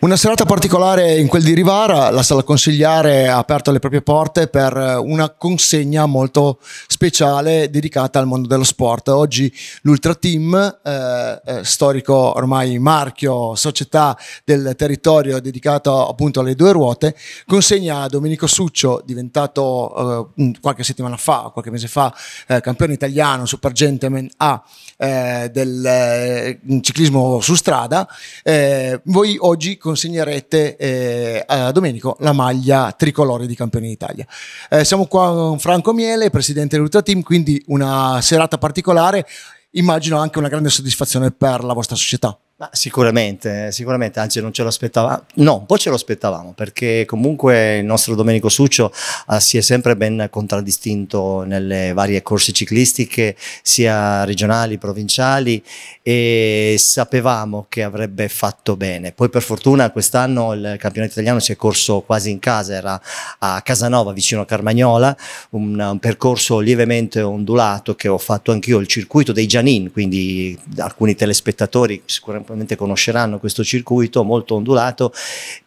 Una serata particolare in quel di Rivara, la sala consigliare ha aperto le proprie porte per eh, una consegna molto speciale dedicata al mondo dello sport. Oggi l'Ultra Team, eh, eh, storico ormai marchio, società del territorio dedicato appunto alle due ruote, consegna a Domenico Succio, diventato eh, qualche settimana fa, qualche mese fa, eh, campione italiano, super gentleman A eh, del ciclismo su strada. voi oggi con consegnerete eh, a Domenico la maglia tricolore di campione d'Italia. Eh, siamo qua con Franco Miele, presidente dell'Ultra Team, quindi una serata particolare, immagino anche una grande soddisfazione per la vostra società. Ma sicuramente, sicuramente, anzi non ce l'aspettavamo, no, un po' ce l'aspettavamo perché comunque il nostro Domenico Succio eh, si è sempre ben contraddistinto nelle varie corse ciclistiche, sia regionali, provinciali e sapevamo che avrebbe fatto bene. Poi per fortuna quest'anno il campionato italiano si è corso quasi in casa, era a Casanova vicino a Carmagnola, un, un percorso lievemente ondulato che ho fatto anch'io, il circuito dei Gianin, quindi alcuni telespettatori sicuramente probabilmente conosceranno questo circuito molto ondulato,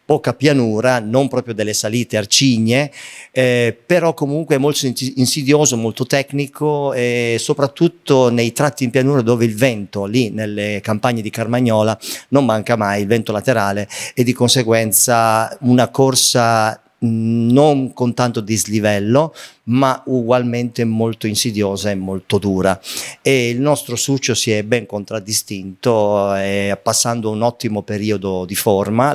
poca pianura, non proprio delle salite arcigne, eh, però comunque molto insidioso, molto tecnico e soprattutto nei tratti in pianura dove il vento, lì nelle campagne di Carmagnola, non manca mai il vento laterale e di conseguenza una corsa non con tanto dislivello, ma ugualmente molto insidiosa e molto dura. E il nostro Succio si è ben contraddistinto, eh, passando un ottimo periodo di forma,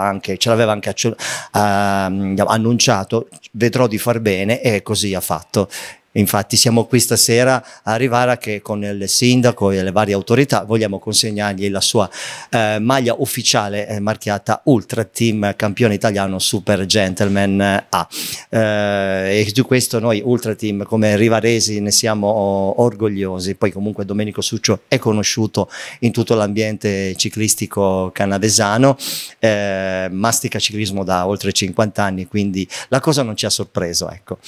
anche, ce l'aveva anche accio, eh, annunciato, vedrò di far bene e così ha fatto. Infatti siamo qui stasera a arrivare a che con il sindaco e le varie autorità vogliamo consegnargli la sua eh, maglia ufficiale eh, marchiata Ultra Team Campione Italiano Super Gentleman A. Eh, e di questo noi Ultra Team come rivaresi ne siamo orgogliosi. Poi comunque Domenico Succio è conosciuto in tutto l'ambiente ciclistico canavesano, eh, mastica ciclismo da oltre 50 anni, quindi la cosa non ci ha sorpreso. Ecco.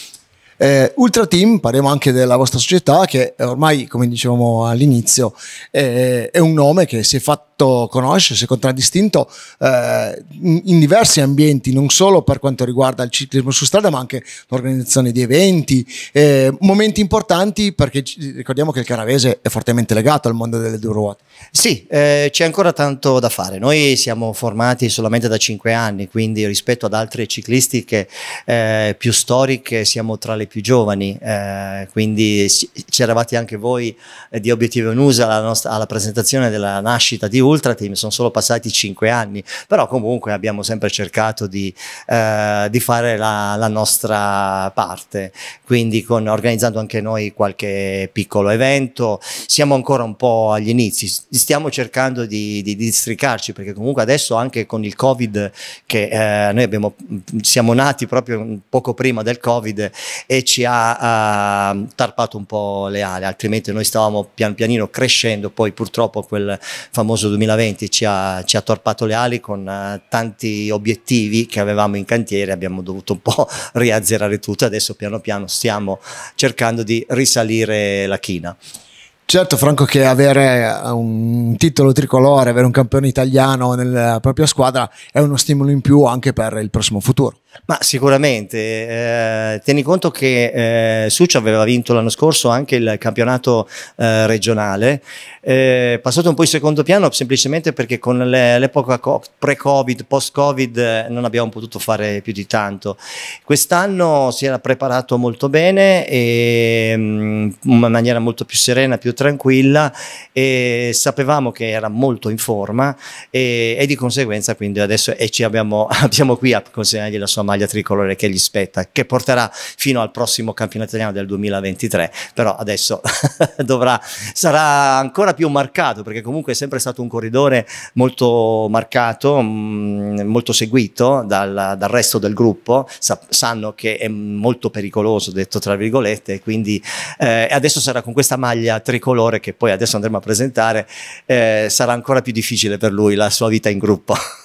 Eh, Ultra Team, parliamo anche della vostra società che ormai, come dicevamo all'inizio, eh, è un nome che si è fatto conoscere, si è contraddistinto eh, in diversi ambienti, non solo per quanto riguarda il ciclismo su strada, ma anche l'organizzazione di eventi, eh, momenti importanti perché ricordiamo che il Caravese è fortemente legato al mondo delle due ruote. Sì, eh, c'è ancora tanto da fare. Noi siamo formati solamente da cinque anni, quindi rispetto ad altre ciclistiche eh, più storiche siamo tra le più giovani, eh, quindi c'eravate anche voi eh, di Obiettivo News alla, nostra, alla presentazione della nascita di Ultrateam, sono solo passati cinque anni, però comunque abbiamo sempre cercato di, eh, di fare la, la, nostra parte, quindi con, organizzando anche noi qualche piccolo evento, siamo ancora un po' agli inizi, stiamo cercando di, di districarci perché comunque adesso anche con il Covid che eh, noi abbiamo, siamo nati proprio poco prima del Covid e ci ha uh, tarpato un po' le ali, altrimenti noi stavamo pian pianino crescendo, poi purtroppo quel famoso 2020 ci ha, ci ha tarpato le ali con uh, tanti obiettivi che avevamo in cantiere, abbiamo dovuto un po' riazzerare tutto, adesso piano piano stiamo cercando di risalire la china. Certo Franco che avere eh, un titolo tricolore, avere un campione italiano nella propria squadra è uno stimolo in più anche per il prossimo futuro. Ma sicuramente, eh, tieni conto che eh, Succio aveva vinto l'anno scorso anche il campionato eh, regionale, eh, passato un po' in secondo piano semplicemente perché con l'epoca pre-Covid, post-Covid eh, non abbiamo potuto fare più di tanto. Quest'anno si era preparato molto bene e mm, in maniera molto più serena, più tranquilla e sapevamo che era molto in forma e, e di conseguenza quindi adesso e ci abbiamo, abbiamo qui a consegnargli la sua sua maglia tricolore che gli spetta, che porterà fino al prossimo campionato italiano del 2023, però adesso dovrà, sarà ancora più marcato perché comunque è sempre stato un corridore molto marcato, mm, molto seguito dal, dal, resto del gruppo, Sa sanno che è molto pericoloso, detto tra virgolette, quindi eh, adesso sarà con questa maglia tricolore che poi adesso andremo a presentare, eh, sarà ancora più difficile per lui la sua vita in gruppo.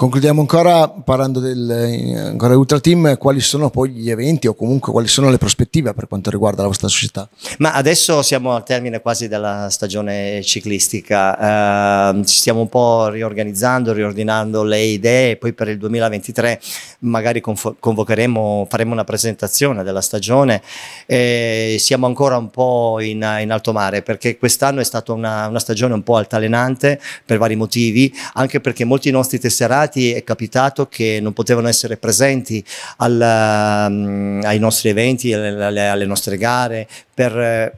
Concludiamo ancora parlando del, eh, ancora Ultra Team, quali sono poi gli eventi o comunque quali sono le prospettive per quanto riguarda la vostra società? Ma adesso siamo al termine quasi della stagione ciclistica, eh, ci stiamo un po' riorganizzando, riordinando le idee, poi per il 2023 magari convocheremo, faremo una presentazione della stagione, eh, siamo ancora un po' in, in alto mare perché quest'anno è stata una, una stagione un po' altalenante per vari motivi, anche perché molti nostri tesserati invitati è capitato che non potevano essere presenti al, mm, ai nostri eventi, alle, alle nostre gare per eh,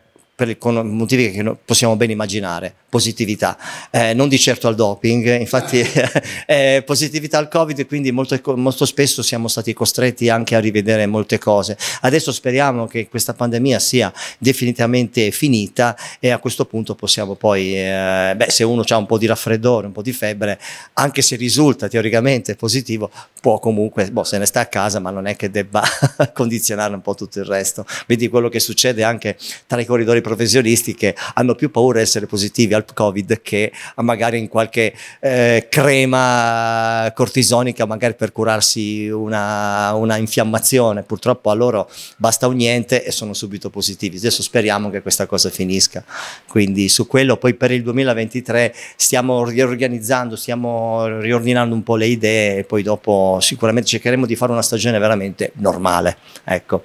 per motivi che possiamo ben immaginare, positività, eh, non di certo al doping, eh, infatti ah. eh, positività al Covid, quindi molto, molto, spesso siamo stati costretti anche a rivedere molte cose. Adesso speriamo che questa pandemia sia definitivamente finita e a questo punto possiamo poi, eh, beh, se uno ha un po' di raffreddore, un po' di febbre, anche se risulta teoricamente positivo, può comunque, boh, se ne sta a casa, ma non è che debba condizionare un po' tutto il resto. Vedi quello che succede anche tra i corridori professionali professionisti che hanno più paura di essere positivi al Covid che magari in qualche eh, crema cortisonica, magari per curarsi una, una, infiammazione. Purtroppo a loro basta un niente e sono subito positivi. Adesso speriamo che questa cosa finisca. Quindi su quello poi per il 2023 stiamo riorganizzando, stiamo riordinando un po' le idee e poi dopo sicuramente cercheremo di fare una stagione veramente normale. Ecco.